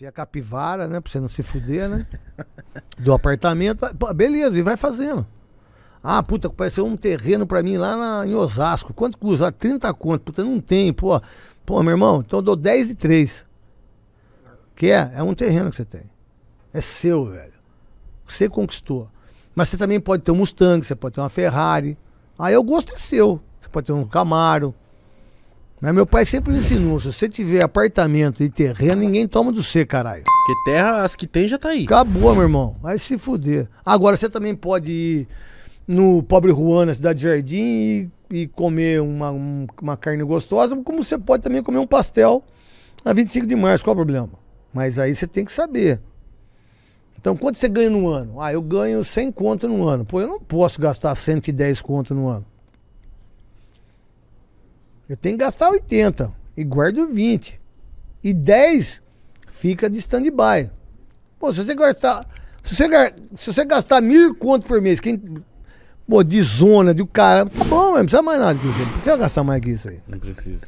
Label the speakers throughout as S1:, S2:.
S1: Fia capivara, né? Pra você não se fuder, né? Do apartamento. Beleza, e vai fazendo. Ah, puta, pareceu um terreno pra mim lá na, em Osasco. Quanto custa? 30 ah, conto. Puta, não tem, pô. Pô, meu irmão, então eu dou 10 e 3. Que é? É um terreno que você tem. É seu, velho. Você conquistou. Mas você também pode ter um Mustang, você pode ter uma Ferrari. Aí ah, o gosto é seu. Você pode ter um Camaro. Mas meu pai sempre me ensinou, se você tiver apartamento e terreno, ninguém toma do você, caralho. Porque terra, as que tem já tá aí. Acabou, meu irmão. Vai se fuder. Agora, você também pode ir no Pobre Juan, na Cidade de Jardim, e, e comer uma, um, uma carne gostosa, como você pode também comer um pastel na 25 de março. Qual é o problema? Mas aí você tem que saber. Então, quanto você ganha no ano? Ah, eu ganho 100 conto no ano. Pô, eu não posso gastar 110 conto no ano. Eu tenho que gastar 80 e guardo 20. E 10 fica de stand-by. Pô, se você gastar. Se você, se você gastar mil conto por mês, quem. Pô, de zona, de cara. Tá bom, não precisa mais nada disso. Não precisa gastar mais que isso aí. Não precisa.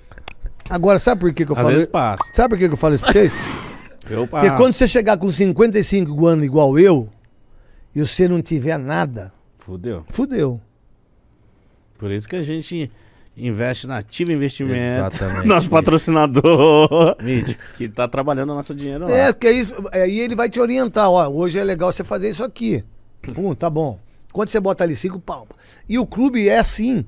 S1: Agora, sabe por que, que eu falo isso? Sabe por que, que eu falo isso pra vocês? eu passo. Porque quando você chegar com 55 anos igual eu, e você não tiver nada. Fudeu. Fudeu. Por isso que a gente Investe na Ativa Investimentos, Exatamente. nosso patrocinador, Mítico. que está trabalhando o nosso dinheiro lá. É, porque aí, aí ele vai te orientar. Ó, hoje é legal você fazer isso aqui. Pum, tá bom. Quando você bota ali cinco palmas. E o clube é assim.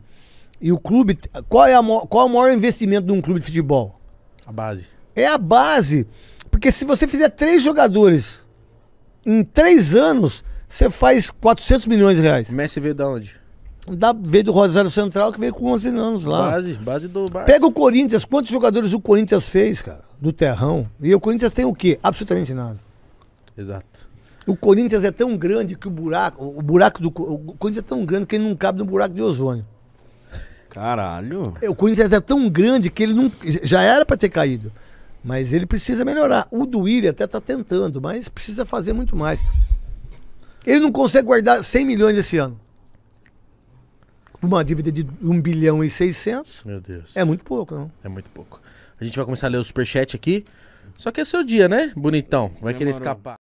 S1: E o clube. Qual é, a, qual é o maior investimento de um clube de futebol? A base. É a base. Porque se você fizer três jogadores em três anos, você faz 400 milhões de reais. O Messi veio de onde? da, veio do Rosário Central, que veio com 11 anos lá. Base, base do Barça. Pega o Corinthians, quantos jogadores o Corinthians fez, cara, do terrão? E o Corinthians tem o quê? Absolutamente nada. Exato. O Corinthians é tão grande que o buraco, o buraco do o Corinthians é tão grande que ele não cabe no buraco de ozônio. Caralho. É, o Corinthians é tão grande que ele não já era para ter caído, mas ele precisa melhorar. O do Willian até tá tentando, mas precisa fazer muito mais. Ele não consegue guardar 100 milhões esse ano uma dívida de 1 bilhão e 600. Meu Deus. É muito pouco, não? É muito pouco. A gente vai começar a ler o superchat aqui. Só que é seu dia, né, bonitão? Vai querer escapar.